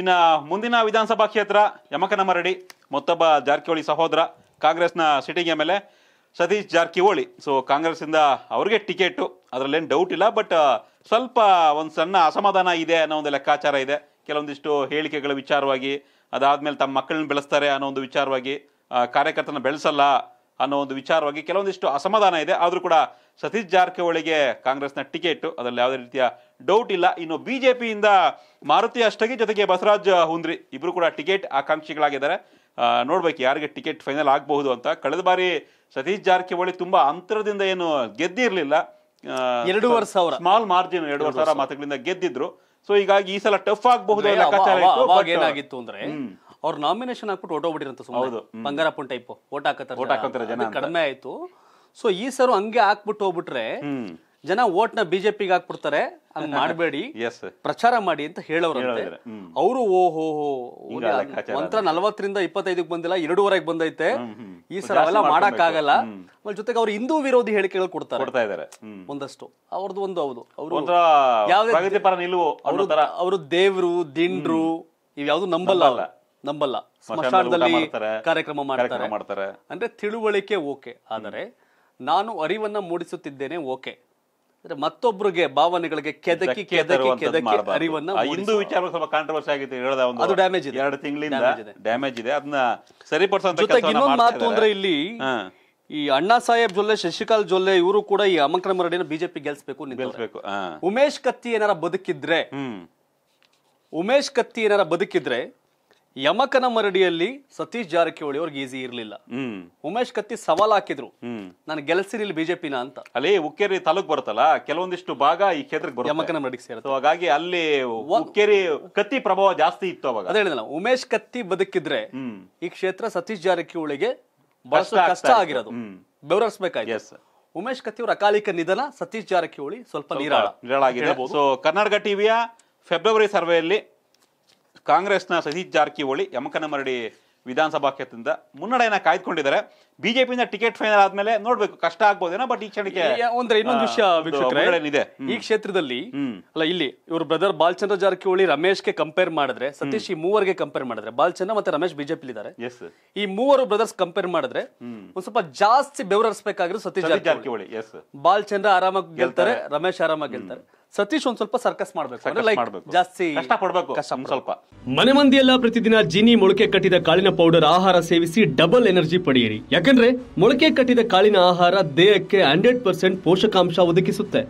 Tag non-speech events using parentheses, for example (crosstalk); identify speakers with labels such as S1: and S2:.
S1: ಇನ್ನು ಮುಂದಿನ ವಿಧಾನಸಭಾ ಕ್ಷೇತ್ರ ಮರಡಿ ಮತ್ತೊಬ್ಬ ಜಾರಕಿಹೊಳಿ ಸಹೋದರ ಕಾಂಗ್ರೆಸ್ನ sitting M L A Satish Jarkiholi so ಕಾಂಗ್ರೆಸ್ಸಿಂದ ಅವ್ರಿಗೆ ಟಿಕೆಟು ಅದರಲ್ಲೇನು ಡೌಟ್ ಇಲ್ಲ ಬಟ್ ಸ್ವಲ್ಪ ಒಂದು ಸಣ್ಣ ಅಸಮಾಧಾನ ಇದೆ ಅನ್ನೋ ಒಂದು ಲೆಕ್ಕಾಚಾರ ಇದೆ ಕೆಲವೊಂದಿಷ್ಟು ಹೇಳಿಕೆಗಳ ವಿಚಾರವಾಗಿ ಅದಾದ್ಮೇಲೆ ತಮ್ಮ ಮಕ್ಕಳನ್ನ ಬೆಳೆಸ್ತಾರೆ ಅನ್ನೋ ಒಂದು ವಿಚಾರವಾಗಿ ಕಾರ್ಯಕರ್ತನ ಬೆಳೆಸಲ್ಲ ಅನ್ನೋ ಒಂದು ವಿಚಾರವಾಗಿ ಕೆಲವೊಂದಿಷ್ಟು ಅಸಮಾಧಾನ ಇದೆ ಆದರೂ ಕೂಡ ಸತೀಶ್ ಜಾರಕಿಹೊಳಿಗೆ ಕಾಂಗ್ರೆಸ್ನ ಟಿಕೆಟು ಅದರಲ್ಲಿ ಯಾವುದೇ ರೀತಿಯ ಡೌಟ್ ಇಲ್ಲ ಇನ್ನು ಬಿಜೆಪಿಯಿಂದ ಮಾರುತಿ ಅಷ್ಟಗಿ ಜೊತೆಗೆ ಬಸವರಾಜ್ ಹುಂದ್ರಿ ಇಬ್ರು ಕೂಡ ಟಿಕೆಟ್ ಆಕಾಂಕ್ಷಿಗಳಾಗಿದ್ದಾರೆ ನೋಡ್ಬೇಕು ಯಾರಿಗೆ ಟಿಕೆಟ್ ಫೈನಲ್ ಆಗಬಹುದು ಅಂತ ಕಳೆದ ಬಾರಿ ಸತೀಶ್ ಜಾರಕಿಹೊಳಿ ತುಂಬಾ ಅಂತರದಿಂದ ಏನು ಗೆದ್ದಿರಲಿಲ್ಲ ಎರಡೂವರೆ ಸಾವಿರ ಸ್ಮಾಲ್ ಮಾರ್ಜಿನ್ ಎರಡೂವರೆ ಸಾವಿರ ಮಾತುಗಳಿಂದ ಗೆದ್ದಿದ್ರು ಸೊ ಹೀಗಾಗಿ ಈ ಸಲ ಟಫ್ ಆಗಬಹುದು ಏನಾಗಿತ್ತು ಅಂದ್ರೆ
S2: ಅವ್ರ ನಾಮಿನೇಷನ್ ಹಾಕ್ಬಿಟ್ಟು ಓಟೋಗ್ಬಿಟ್ಟಿರಂತ ಸುಮ್ಮನೆ ಬಂಗಾರಪ್ಪನ್ ಟೈಪ್ ಓಟ್ ಹಾಕತ್ತಾರೆ ಕಡಿಮೆ ಆಯ್ತು ಸೊ ಈ ಸರು ಹಂಗೆ ಹಾಕ್ಬಿಟ್ಟು ಹೋಗ್ಬಿಟ್ರೆ ಜನ ಓಟ್ನ ಬಿಜೆಪಿಗೆ ಹಾಕ್ಬಿಡ್ತಾರೆ ಹಂಗ್ (laughs) ಮಾಡಬೇಡಿ ಪ್ರಚಾರ ಮಾಡಿ ಅಂತ ಹೇಳೋರು ಅವರು ಓ ಹೋ ಹೋ ಒಂಥರ ನಲ್ವತ್ತರಿಂದ ಇಪ್ಪತ್ತೈದಕ್ಕೆ ಬಂದಿಲ್ಲ ಎರಡೂವರೆಗೆ ಬಂದೈತೆ ಈ ಸಲ ಅವೆಲ್ಲ ಮಾಡಕ್ ಆಗಲ್ಲ ಆಮೇಲೆ ಜೊತೆಗೆ ಅವ್ರು ಹಿಂದೂ ವಿರೋಧಿ ಹೇಳಿಕೆಗಳು ಕೊಡ್ತಾರೆ ಕೊಡ್ತಾ ಇದಾರೆ ಒಂದಷ್ಟು ಅವ್ರದ್ದು ಒಂದು ಹೌದು ಅವರು ಅವರು ದೇವ್ರು ದಿಂಡ್ರು ಯಾವ್ದು ನಂಬಲ್ಲ ಅಲ್ಲ ನಂಬಲ್ಲ ಸ್ಮಶಾನದಲ್ಲಿ ಕಾರ್ಯಕ್ರಮ ಮಾಡ್ತಾರೆ ಅಂದ್ರೆ ತಿಳುವಳಿಕೆ ಓಕೆ ಆದರೆ ನಾನು ಅರಿವನ್ನ ಮೂಡಿಸುತ್ತಿದ್ದೇನೆ ಓಕೆ ಅಂದ್ರೆ ಮತ್ತೊಬ್ಬರಿಗೆ ಭಾವನೆಗಳಿಗೆ ಕೆದಕಿ ಕೆದಕಿ ಕೆದಕಿ ಅರಿವನ್ನ ಹಿಂದೂ ವಿಚಾರ
S1: ಸ್ವಲ್ಪ ಕಾಂಟ್ರವರ್ಸಿ ಆಗಿತ್ತು ಹೇಳಿದ ಒಂದು ಅದು
S2: ಡ್ಯಾಮೇಜ್ ಇದೆ ಎರಡು ತಿಂಗಳಿಂದ ಡ್ಯಾಮೇಜ್ ಇದೆ ಅದನ್ನ ಸರಿಪಡಿಸೋ ಜೊತೆಗೆ ಇನ್ನೊಂದು ಮಾತು ಅಂದ್ರೆ ಇಲ್ಲಿ ಈ ಅಣ್ಣಾ ಸಾಹೇಬ್ ಜೊಲ್ಲೆ ಶಶಿಕಾಲ್ ಜೊಲ್ಲೆ ಇವರು ಕೂಡ ಈ ಅಮಂಕರ ಮರಡಿನ ಬಿಜೆಪಿ ಗೆಲ್ಸ್ಬೇಕು ಗೆಲ್ಸ್ಬೇಕು ಉಮೇಶ್ ಕತ್ತಿ ಏನಾರ ಬದುಕಿದ್ರೆ ಉಮೇಶ್ ಕತ್ತಿ ಏನಾರ ಬದುಕಿದ್ರೆ ಯಮಕನ ಮರಡಿಯಲ್ಲಿ ಸತೀಶ್ ಜಾರಕಿಹೊಳಿ ಅವ್ರಿಗೆ ಈಸಿ ಇರಲಿಲ್ಲ ಉಮೇಶ್ ಕತ್ತಿ ಸವಾಲ್ ಹಾಕಿದ್ರು ನಾನು ಗೆಲ್ಸಿರಿಲ್ ಬಿಜೆಪಿನ ಅಂತ ಅಲ್ಲಿ ಉಕ್ಕೇರಿ ತಾಲೂಕ್ ಬರುತ್ತಲ್ಲ ಕೆಲವೊಂದಿಷ್ಟು ಭಾಗ ಈ ಕ್ಷೇತ್ರಕ್ಕೆ ಬರುತ್ತೆ ಯಮಕನ ಮರಡಿಗೆ ಸೇರುತ್ತೆ ಹಾಗಾಗಿ ಅಲ್ಲಿ ಉಕ್ಕೇರಿ ಕತ್ತಿ ಪ್ರಭಾವ ಜಾಸ್ತಿ ಇತ್ತು ಅವಾಗ ಅದೇ ಹೇಳಿದ ಉಮೇಶ್ ಕತ್ತಿ ಬದುಕಿದ್ರೆ ಈ ಕ್ಷೇತ್ರ ಸತೀಶ್ ಜಾರಕಿಹೊಳಿಗೆ ಬಹಳಷ್ಟು ಕಷ್ಟ ಆಗಿರೋದು ಬೆವರಿಸ್ಬೇಕಾಯ್ತು ಉಮೇಶ್ ಕತ್ತಿ ಅವರ ಅಕಾಲಿಕ ನಿಧನ ಸತೀಶ್ ಜಾರಕಿಹೊಳಿ
S1: ಸ್ವಲ್ಪ ನೀರಾಳ ನೀರಾಳ ಆಗಿದೆ ಸೊ ಕರ್ನಾಟಕ ಟಿವಿಯ ಫೆಬ್ರವರಿ ಸರ್ವೆಯಲ್ಲಿ ಕಾಂಗ್ರೆಸ್ನ ಸತೀಶ್ ಜಾರಕಿಹೊಳಿ ಯಮಕನಮರಡಿ ವಿಧಾನಸಭಾ ಕ್ಷೇತ್ರದಿಂದ ಮುನ್ನಡೆಯನ್ನ ಕಾಯ್ದುಕೊಂಡಿದ್ದಾರೆ ಬಿಜೆಪಿಯಿಂದ ಟಿಕೆಟ್ ಫೈನಲ್ ಆದ್ಮೇಲೆ ನೋಡ್ಬೇಕು ಕಷ್ಟ ಆಗ್ಬೋದೇನೋ ಬಟ್ ಈ ಕ್ಷಣಕ್ಕೆ ಅಂದ್ರೆ ಇನ್ನೊಂದು ವಿಷಯ
S2: ಈ ಕ್ಷೇತ್ರದಲ್ಲಿ ಅಲ್ಲ ಇಲ್ಲಿ ಇವ್ರ ಬ್ರದರ್ ಬಾಲ್ಚಂದ್ರ ಜಾರಕಿಹೊಳಿ ಗೆ ಕಂಪೇರ್ ಮಾಡಿದ್ರೆ ಸತೀಶ್ ಈ ಮೂವರಿಗೆ ಕಂಪೇರ್ ಮಾಡಿದ್ರೆ ಬಾಲ್ಚಂದ್ರ ಮತ್ತೆ ರಮೇಶ್ ಬಿಜೆಪಿ ಇದ್ದಾರೆ ಈ ಮೂವರು ಬ್ರದರ್ಸ್ ಕಂಪೇರ್ ಮಾಡಿದ್ರೆ ಒಂದ್ ಸ್ವಲ್ಪ ಜಾಸ್ತಿ ಬೆವರರ್ಸ್ಬೇಕಾಗಿರೋ ಸತೀಶ್ ಜಾರಕಿಹೊಳಿ ಬಾಲ್ಚಂದ್ರ ಆರಾಮಾಗಿ ಗೆಲ್ತಾರೆ ರಮೇಶ್ ಆರಾಮಾಗಿ ಗೆಲ್ತಾರೆ ಸತೀಶ್ ಒಂದ್ ಸ್ವಲ್ಪ ಸರ್ಕಸ್ ಮಾಡ್ಬೇಕು
S1: ಜಾಸ್ತಿ ಕಷ್ಟ ಪಡ್ಬೇಕು ಸ್ವಲ್ಪ
S2: ಮನೆ ಮಂದಿಯೆಲ್ಲ ಪ್ರತಿದಿನ ಜಿನಿ ಮೊಳಕೆ ಕಟ್ಟಿದ ಕಾಳಿನ ಪೌಡರ್ ಆಹಾರ ಸೇವಿಸಿ ಡಬಲ್ ಎನರ್ಜಿ ಪಡೆಯಿರಿ ಯಾಕಂದ್ರೆ ಮೊಳಕೆ ಕಟ್ಟಿದ ಕಾಳಿನ ಆಹಾರ ದೇಹಕ್ಕೆ ಹಂಡ್ರೆಡ್ ಪರ್ಸೆಂಟ್ ಪೋಷಕಾಂಶ ಒದಗಿಸುತ್ತೆ